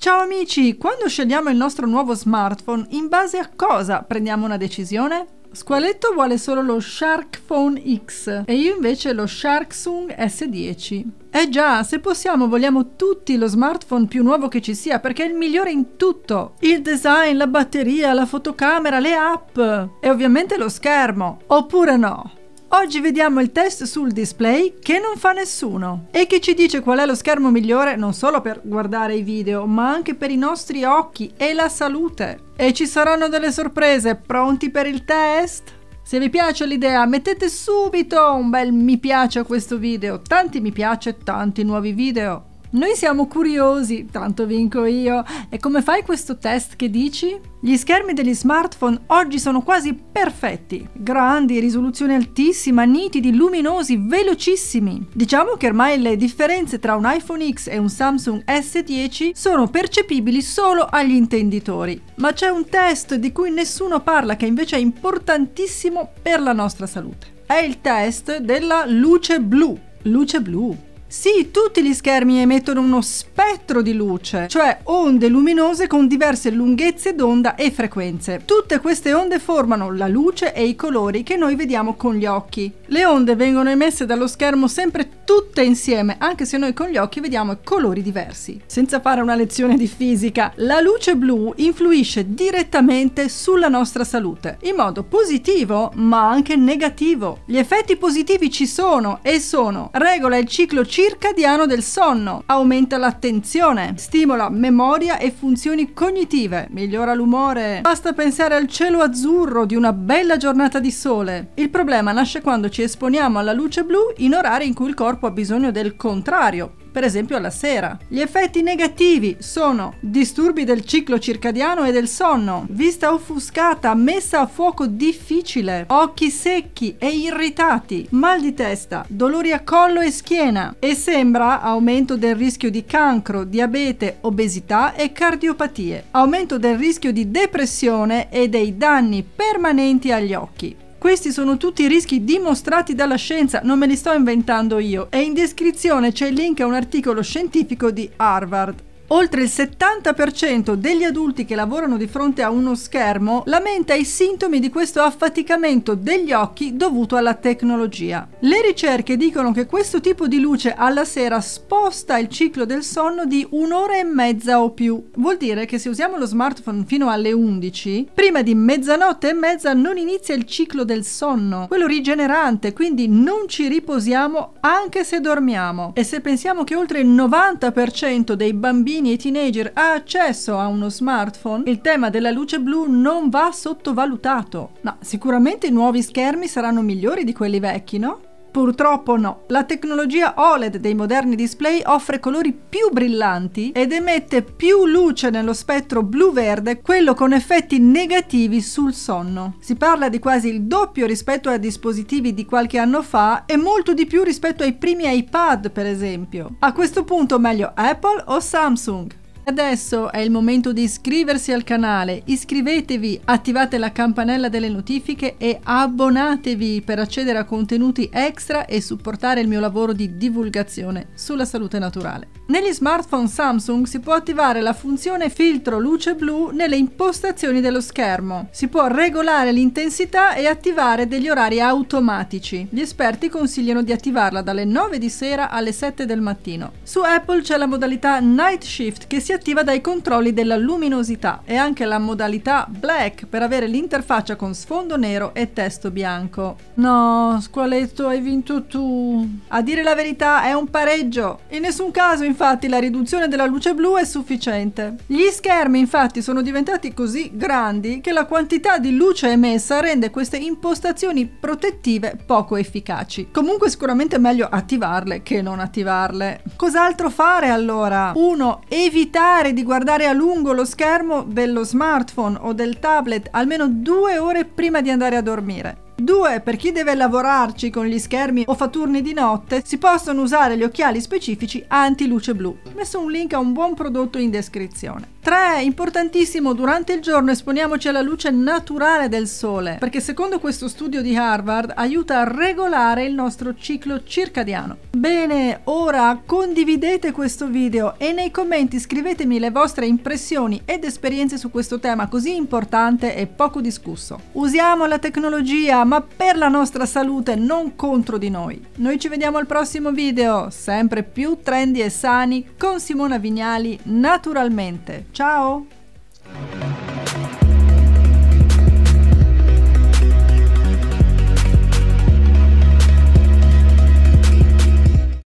Ciao amici, quando scegliamo il nostro nuovo smartphone, in base a cosa prendiamo una decisione? Squaletto vuole solo lo Shark Phone X e io invece lo Sharksung S10. Eh già, se possiamo vogliamo tutti lo smartphone più nuovo che ci sia perché è il migliore in tutto. Il design, la batteria, la fotocamera, le app e ovviamente lo schermo. Oppure no? Oggi vediamo il test sul display che non fa nessuno e che ci dice qual è lo schermo migliore non solo per guardare i video ma anche per i nostri occhi e la salute. E ci saranno delle sorprese, pronti per il test? Se vi piace l'idea mettete subito un bel mi piace a questo video, tanti mi piace, e tanti nuovi video. Noi siamo curiosi, tanto vinco io. E come fai questo test che dici? Gli schermi degli smartphone oggi sono quasi perfetti. Grandi, risoluzione altissima, nitidi, luminosi, velocissimi. Diciamo che ormai le differenze tra un iPhone X e un Samsung S10 sono percepibili solo agli intenditori. Ma c'è un test di cui nessuno parla che invece è importantissimo per la nostra salute. È il test della luce blu. Luce blu. Sì, tutti gli schermi emettono uno spettro di luce, cioè onde luminose con diverse lunghezze d'onda e frequenze. Tutte queste onde formano la luce e i colori che noi vediamo con gli occhi. Le onde vengono emesse dallo schermo sempre tutte insieme, anche se noi con gli occhi vediamo colori diversi. Senza fare una lezione di fisica, la luce blu influisce direttamente sulla nostra salute, in modo positivo ma anche negativo. Gli effetti positivi ci sono e sono regola il ciclo circadiano del sonno, aumenta l'attenzione, stimola memoria e funzioni cognitive, migliora l'umore. Basta pensare al cielo azzurro di una bella giornata di sole. Il problema nasce quando ci esponiamo alla luce blu in orari in cui il corpo corpo ha bisogno del contrario, per esempio alla sera. Gli effetti negativi sono disturbi del ciclo circadiano e del sonno, vista offuscata, messa a fuoco difficile, occhi secchi e irritati, mal di testa, dolori a collo e schiena e sembra aumento del rischio di cancro, diabete, obesità e cardiopatie, aumento del rischio di depressione e dei danni permanenti agli occhi. Questi sono tutti rischi dimostrati dalla scienza, non me li sto inventando io. E in descrizione c'è il link a un articolo scientifico di Harvard. Oltre il 70% degli adulti che lavorano di fronte a uno schermo lamenta i sintomi di questo affaticamento degli occhi dovuto alla tecnologia. Le ricerche dicono che questo tipo di luce alla sera sposta il ciclo del sonno di un'ora e mezza o più. Vuol dire che se usiamo lo smartphone fino alle 11, prima di mezzanotte e mezza non inizia il ciclo del sonno, quello rigenerante, quindi non ci riposiamo anche se dormiamo. E se pensiamo che oltre il 90% dei bambini bambini e teenager ha accesso a uno smartphone, il tema della luce blu non va sottovalutato. Ma sicuramente i nuovi schermi saranno migliori di quelli vecchi, no? Purtroppo no. La tecnologia OLED dei moderni display offre colori più brillanti ed emette più luce nello spettro blu-verde, quello con effetti negativi sul sonno. Si parla di quasi il doppio rispetto a dispositivi di qualche anno fa e molto di più rispetto ai primi iPad, per esempio. A questo punto meglio Apple o Samsung? Adesso è il momento di iscriversi al canale, iscrivetevi, attivate la campanella delle notifiche e abbonatevi per accedere a contenuti extra e supportare il mio lavoro di divulgazione sulla salute naturale. Negli smartphone Samsung si può attivare la funzione filtro luce blu nelle impostazioni dello schermo. Si può regolare l'intensità e attivare degli orari automatici. Gli esperti consigliano di attivarla dalle 9 di sera alle 7 del mattino. Su Apple c'è la modalità Night Shift che si attiva dai controlli della luminosità e anche la modalità Black per avere l'interfaccia con sfondo nero e testo bianco. No, squaletto, hai vinto tu. A dire la verità è un pareggio. In nessun caso, infatti, infatti la riduzione della luce blu è sufficiente. Gli schermi infatti sono diventati così grandi che la quantità di luce emessa rende queste impostazioni protettive poco efficaci. Comunque sicuramente è meglio attivarle che non attivarle. Cos'altro fare allora? 1. Evitare di guardare a lungo lo schermo dello smartphone o del tablet almeno due ore prima di andare a dormire. 2. per chi deve lavorarci con gli schermi o fa turni di notte, si possono usare gli occhiali specifici anti-luce blu. Messo un link a un buon prodotto in descrizione. 3. Importantissimo, durante il giorno esponiamoci alla luce naturale del sole, perché secondo questo studio di Harvard aiuta a regolare il nostro ciclo circadiano. Bene, ora condividete questo video e nei commenti scrivetemi le vostre impressioni ed esperienze su questo tema così importante e poco discusso. Usiamo la tecnologia, ma per la nostra salute, non contro di noi. Noi ci vediamo al prossimo video, sempre più trendy e sani, con Simona Vignali, naturalmente. Ciao!